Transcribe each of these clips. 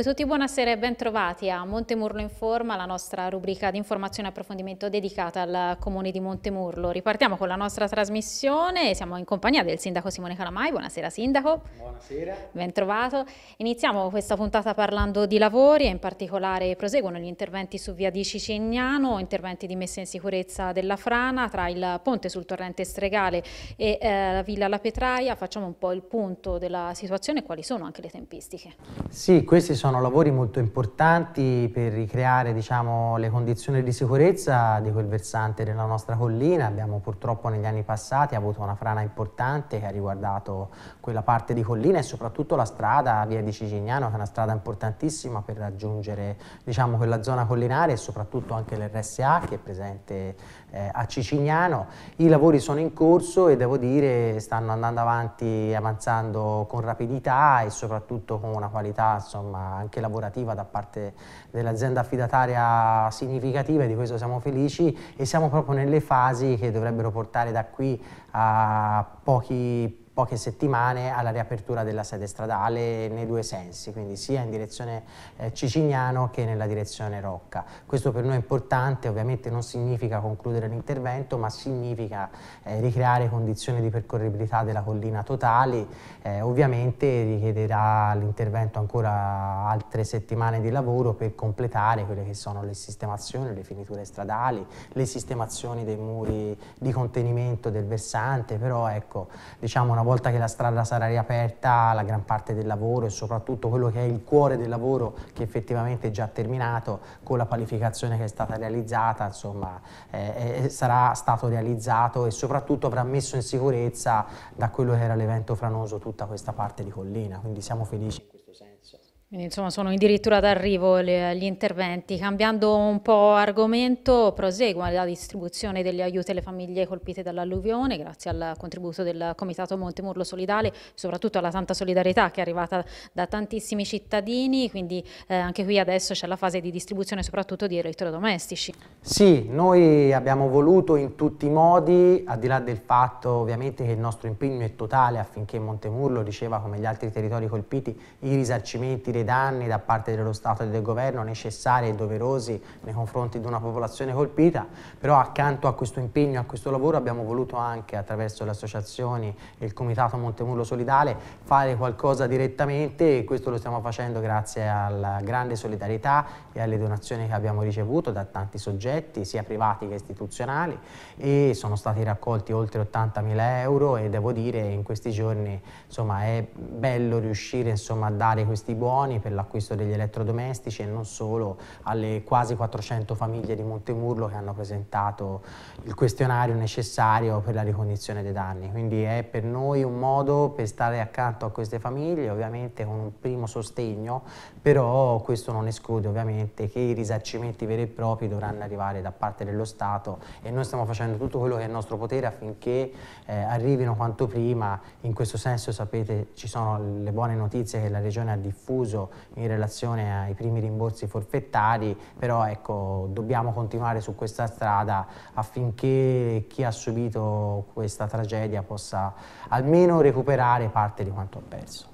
voi tutti buonasera e ben trovati a Montemurlo in Forma, la nostra rubrica di informazione e approfondimento dedicata al comune di Montemurlo. Ripartiamo con la nostra trasmissione, siamo in compagnia del sindaco Simone Calamai, buonasera sindaco. Buonasera. Ben trovato. Iniziamo questa puntata parlando di lavori e in particolare proseguono gli interventi su via di Cicignano, interventi di messa in sicurezza della frana tra il ponte sul torrente Stregale e eh, Villa La Petraia. Facciamo un po' il punto della situazione e quali sono anche le tempistiche. Sì, questi sono sono lavori molto importanti per ricreare diciamo, le condizioni di sicurezza di quel versante della nostra collina. Abbiamo purtroppo negli anni passati avuto una frana importante che ha riguardato quella parte di collina e soprattutto la strada via di Cicignano, che è una strada importantissima per raggiungere diciamo, quella zona collinare e soprattutto anche l'RSA che è presente eh, a Cicignano. I lavori sono in corso e devo dire stanno andando avanti, avanzando con rapidità e soprattutto con una qualità insomma, anche lavorativa da parte dell'azienda affidataria significativa e di questo siamo felici e siamo proprio nelle fasi che dovrebbero portare da qui a pochi poche settimane alla riapertura della sede stradale nei due sensi, quindi sia in direzione eh, Cicignano che nella direzione Rocca. Questo per noi è importante, ovviamente non significa concludere l'intervento, ma significa eh, ricreare condizioni di percorribilità della collina totali, eh, ovviamente richiederà l'intervento ancora altre settimane di lavoro per completare quelle che sono le sistemazioni, le finiture stradali, le sistemazioni dei muri di contenimento del versante, però ecco, diciamo una volta che la strada sarà riaperta, la gran parte del lavoro e soprattutto quello che è il cuore del lavoro che effettivamente è già terminato con la qualificazione che è stata realizzata, insomma, eh, eh sarà stato realizzato e soprattutto avrà messo in sicurezza da quello che era l'evento franoso tutta questa parte di collina, quindi siamo felici in questo senso insomma, sono addirittura d'arrivo gli interventi. Cambiando un po' argomento, prosegue la distribuzione degli aiuti alle famiglie colpite dall'alluvione, grazie al contributo del Comitato Montemurlo Solidale, soprattutto alla tanta solidarietà che è arrivata da tantissimi cittadini. Quindi, eh, anche qui adesso c'è la fase di distribuzione soprattutto di elettrodomestici. Sì, noi abbiamo voluto in tutti i modi, al di là del fatto ovviamente che il nostro impegno è totale affinché Montemurlo riceva, come gli altri territori colpiti, i risarcimenti dei danni da parte dello Stato e del Governo necessari e doverosi nei confronti di una popolazione colpita, però accanto a questo impegno, a questo lavoro abbiamo voluto anche attraverso le associazioni e il Comitato Montemurlo Solidale fare qualcosa direttamente e questo lo stiamo facendo grazie alla grande solidarietà e alle donazioni che abbiamo ricevuto da tanti soggetti, sia privati che istituzionali e sono stati raccolti oltre 80.000 euro e devo dire in questi giorni insomma, è bello riuscire insomma, a dare questi buoni milioni per l'acquisto degli elettrodomestici e non solo alle quasi 400 famiglie di Montemurlo che hanno presentato il questionario necessario per la ricognizione dei danni. Quindi è per noi un modo per stare accanto a queste famiglie, ovviamente con un primo sostegno, però questo non esclude ovviamente che i risarcimenti veri e propri dovranno arrivare da parte dello Stato e noi stiamo facendo tutto quello che è il nostro potere affinché eh, arrivino quanto prima. In questo senso sapete ci sono le buone notizie che la Regione ha diffuso peggio in relazione ai primi rimborsi forfettari, però ecco, dobbiamo continuare su questa strada affinché chi ha subito questa tragedia possa almeno recuperare parte di quanto ha perso.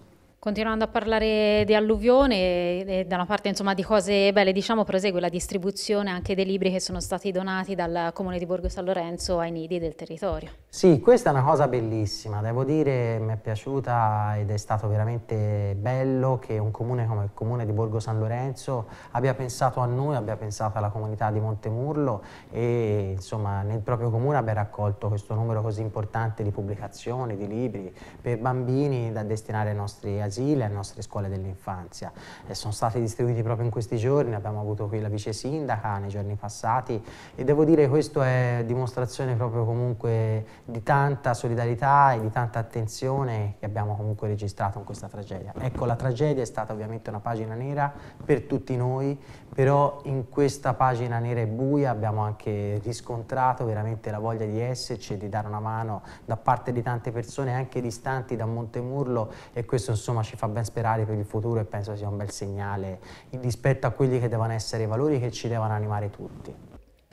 Continuando a parlare di alluvione, e da una parte insomma, di cose belle, diciamo prosegue la distribuzione anche dei libri che sono stati donati dal Comune di Borgo San Lorenzo ai nidi del territorio. Sì, questa è una cosa bellissima, devo dire mi è piaciuta ed è stato veramente bello che un comune come il Comune di Borgo San Lorenzo abbia pensato a noi, abbia pensato alla comunità di Montemurlo e insomma nel proprio comune abbia raccolto questo numero così importante di pubblicazioni, di libri per bambini da destinare ai nostri azionisti asili, alle nostre scuole dell'infanzia. sono stati distribuiti proprio in questi giorni, abbiamo avuto qui la vice sindaca nei giorni passati e devo dire che questo è dimostrazione proprio comunque di tanta solidarietà e di tanta attenzione che abbiamo comunque registrato in questa tragedia. Ecco, la tragedia è stata ovviamente una pagina nera per tutti noi, però in questa pagina nera e buia abbiamo anche riscontrato veramente la voglia di esserci e di dare una mano da parte di tante persone anche distanti da Montemurlo e questo insomma ci fa ben sperare per il futuro e penso sia un bel segnale rispetto a quelli che devono essere i valori che ci devono animare tutti.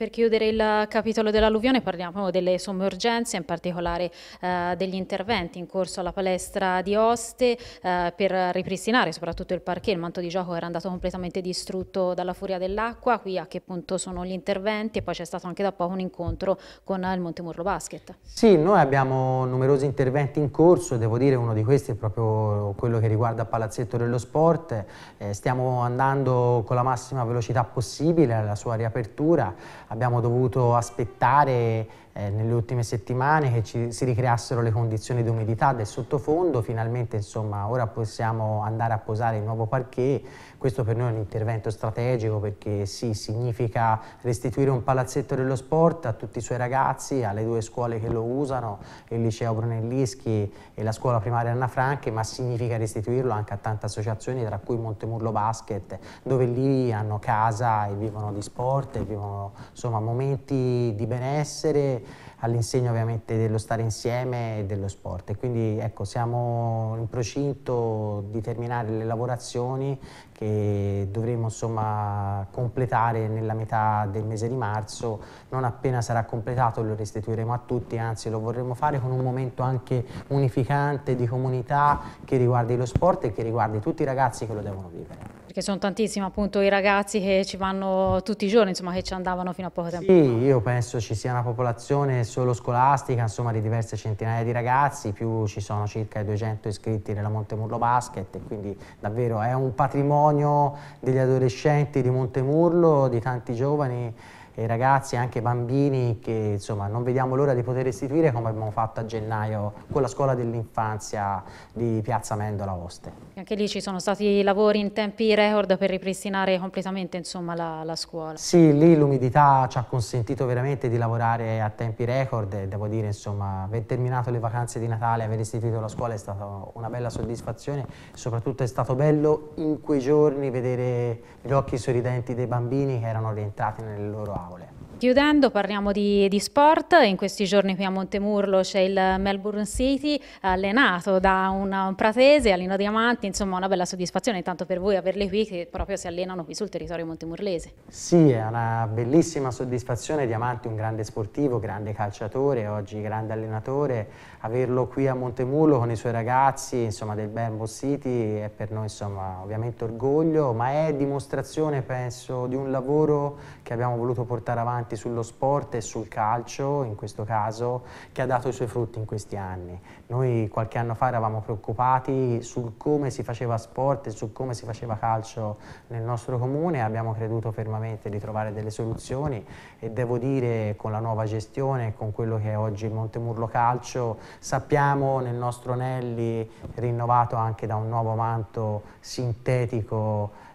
Per chiudere il capitolo dell'alluvione parliamo delle sommergenze, in particolare eh, degli interventi in corso alla palestra di Oste eh, per ripristinare soprattutto il parquet, il manto di gioco era andato completamente distrutto dalla furia dell'acqua, qui a che punto sono gli interventi e poi c'è stato anche da poco un incontro con il Montemurlo Basket. Sì, noi abbiamo numerosi interventi in corso, devo dire uno di questi è proprio quello che riguarda Palazzetto dello Sport, eh, stiamo andando con la massima velocità possibile alla sua riapertura, abbiamo dovuto aspettare eh, nelle ultime settimane che ci, si ricreassero le condizioni di umidità del sottofondo, finalmente insomma ora possiamo andare a posare il nuovo parquet, questo per noi è un intervento strategico perché sì, significa restituire un palazzetto dello sport a tutti i suoi ragazzi, alle due scuole che lo usano, il liceo Brunellischi e la scuola primaria Anna Franche, ma significa restituirlo anche a tante associazioni tra cui Montemurlo Basket, dove lì hanno casa e vivono di sport, e vivono insomma momenti di benessere all'insegna ovviamente dello stare insieme e dello sport. E quindi ecco, siamo in procinto di terminare le lavorazioni che dovremo insomma, completare nella metà del mese di marzo. Non appena sarà completato lo restituiremo a tutti, anzi lo vorremmo fare con un momento anche unificante di comunità che riguardi lo sport e che riguardi tutti i ragazzi che lo devono vivere. Perché sono tantissimi appunto i ragazzi che ci vanno tutti i giorni, insomma che ci andavano fino a poco tempo. Sì, io penso ci sia una popolazione solo scolastica, insomma di diverse centinaia di ragazzi, più ci sono circa 200 iscritti nella Montemurlo Basket, quindi davvero è un patrimonio degli adolescenti di Montemurlo, di tanti giovani eh, ragazzi anche bambini che insomma non vediamo l'ora di poter istituire come abbiamo fatto a gennaio con la scuola dell'infanzia di Piazza Mendola Oste. Anche lì ci sono stati lavori in tempi record per ripristinare completamente insomma, la, la scuola. Sì, lì l'umidità ci ha consentito veramente di lavorare a tempi record e devo dire insomma aver terminato le vacanze di Natale, aver istituito la scuola è stata una bella soddisfazione, soprattutto è stato bello in quei giorni vedere gli occhi sorridenti dei bambini che erano rientrati nelle loro 好嘞。Chiudendo parliamo di, di, sport, in questi giorni qui a Montemurlo c'è il Melbourne City allenato da un pratese, Alino Diamanti, insomma una bella soddisfazione intanto per voi averle qui che proprio si allenano qui sul territorio montemurlese. Sì, è una bellissima soddisfazione, Diamanti un grande sportivo, grande calciatore, oggi grande allenatore, averlo qui a Montemurlo con i suoi ragazzi insomma, del Melbourne City è per noi insomma, ovviamente orgoglio, ma è dimostrazione penso di un lavoro che abbiamo voluto portare avanti fatti sullo sport e sul calcio, in questo caso, che ha dato i suoi frutti in questi anni. Noi qualche anno fa eravamo preoccupati sul come si faceva sport e su come si faceva calcio nel nostro comune, abbiamo creduto fermamente di trovare delle soluzioni e devo dire con la nuova gestione e con quello che è oggi il Montemurlo Calcio, sappiamo nel nostro Nelli rinnovato anche da un nuovo manto sintetico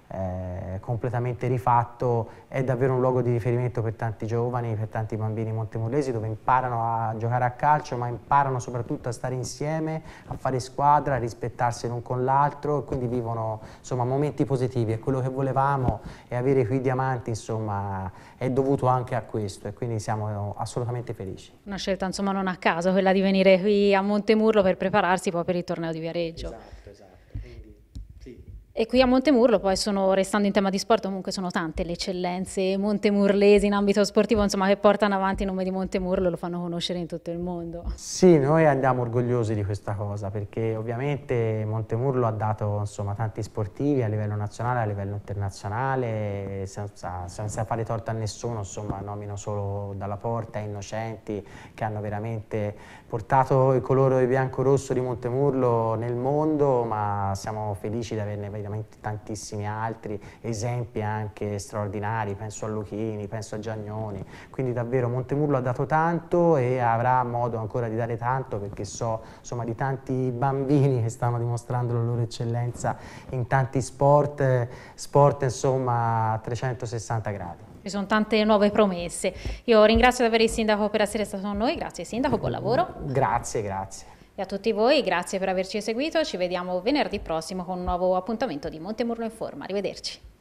completamente rifatto, è davvero un luogo di riferimento per tanti giovani, per tanti bambini montemullesi dove imparano a giocare a calcio ma imparano soprattutto a stare insieme, a fare squadra, a rispettarsi l'un con l'altro e quindi vivono insomma, momenti positivi e quello che volevamo è avere qui diamanti insomma, è dovuto anche a questo e quindi siamo assolutamente felici. Una scelta insomma, non a caso quella di venire qui a Montemurlo per prepararsi poi per il torneo di Viareggio. Esatto. E qui a Montemurlo poi sono, restando in tema di sport, comunque sono tante le eccellenze montemurlesi in ambito sportivo, insomma, che portano avanti il nome di Montemurlo e lo fanno conoscere in tutto il mondo. Sì, noi andiamo orgogliosi di questa cosa, perché ovviamente Montemurlo ha dato insomma, tanti sportivi a livello nazionale, a livello internazionale, senza, senza fare torto a nessuno, insomma, nomino solo dalla porta, innocenti, che hanno veramente portato il colore bianco-rosso di Montemurlo nel mondo, ma siamo felici di averne veramente tantissimi altri esempi anche straordinari, penso a Luchini, penso a Giagnoni, quindi davvero Montemurlo ha dato tanto e avrà modo ancora di dare tanto perché so insomma, di tanti bambini che stanno dimostrando la loro eccellenza in tanti sport, sport insomma a 360 gradi ci sono tante nuove promesse. Io ringrazio davvero il Sindaco per essere stato con noi, grazie Sindaco, buon lavoro. Grazie, grazie. E a tutti voi, grazie per averci seguito, ci vediamo venerdì prossimo con un nuovo appuntamento di Montemurlo in Forma, arrivederci.